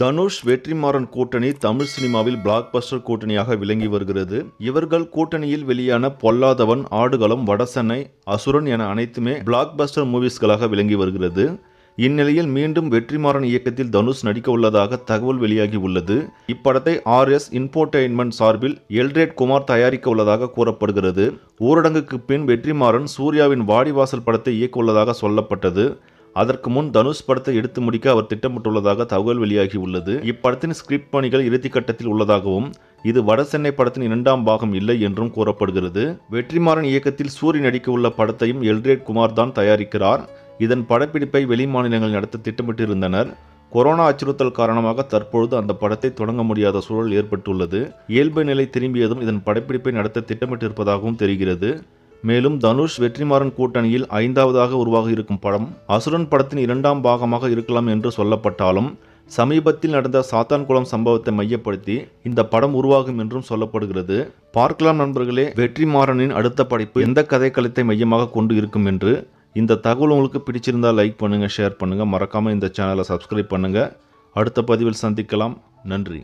தனுஷ் வெற்றிமாறன் கூட்டணி தமிழ் சினிமாவில் பிளாக் பஸ்டர் கூட்டணியாக விளங்கி வருகிறது இவர்கள் கூட்டணியில் வெளியான பொல்லாதவன் ஆடுகளம் வடசென்னை அசுரன் என அனைத்துமே பிளாக் பஸ்டர் மூவிஸ்களாக விளங்கி வருகிறது இந்நிலையில் மீண்டும் வெற்றிமாறன் இயக்கத்தில் தனுஷ் நடிக்க உள்ளதாக தகவல் வெளியாகி உள்ளது இப்படத்தை ஆர் எஸ் இன்ஃபோர்டைன்மெண்ட் சார்பில் எல்ரேட் குமார் தயாரிக்க உள்ளதாக கூறப்படுகிறது ஊரடங்குக்கு பின் வெற்றிமாறன் சூர்யாவின் வாடிவாசல் படத்தை இயக்க உள்ளதாக சொல்லப்பட்டது அதற்கு முன் தனுஷ் படத்தை எடுத்து முடிக்க அவர் திட்டமிட்டுள்ளதாக தகவல் வெளியாகி உள்ளது இப்படத்தின் ஸ்கிரிப்ட் பணிகள் இறுதிக்கட்டத்தில் உள்ளதாகவும் இது வடசென்னை படத்தின் இரண்டாம் பாகம் இல்லை என்றும் கூறப்படுகிறது வெற்றிமாறன் இயக்கத்தில் சூரி நடிக்க உள்ள படத்தையும் எல்ரேட் குமார் தான் தயாரிக்கிறார் இதன் படப்பிடிப்பை வெளிமாநிலங்கள் நடத்த திட்டமிட்டிருந்தனர் கொரோனா அச்சுறுத்தல் காரணமாக தற்பொழுது அந்த படத்தை தொடங்க முடியாத சூழல் ஏற்பட்டுள்ளது இயல்பு நிலை திரும்பியதும் இதன் படப்பிடிப்பை நடத்த திட்டமிட்டிருப்பதாகவும் தெரிகிறது மேலும் தனுஷ் வெற்றிமாறன் கூட்டணியில் ஐந்தாவதாக உருவாக இருக்கும் படம் அசுரன் படத்தின் இரண்டாம் பாகமாக இருக்கலாம் என்று சொல்லப்பட்டாலும் சமீபத்தில் நடந்த சாத்தான்குளம் சம்பவத்தை மையப்படுத்தி இந்த படம் உருவாகும் என்றும் சொல்லப்படுகிறது பார்க்கலாம் நண்பர்களே வெற்றிமாறனின் அடுத்த படைப்பு எந்த கதைக்களத்தை மையமாக கொண்டு இருக்கும் என்று இந்த தகவல் உங்களுக்கு பிடிச்சிருந்தால் லைக் பண்ணுங்கள் ஷேர் பண்ணுங்கள் மறக்காமல் இந்த சேனலை சப்ஸ்கிரைப் பண்ணுங்கள் அடுத்த பதிவில் சந்திக்கலாம் நன்றி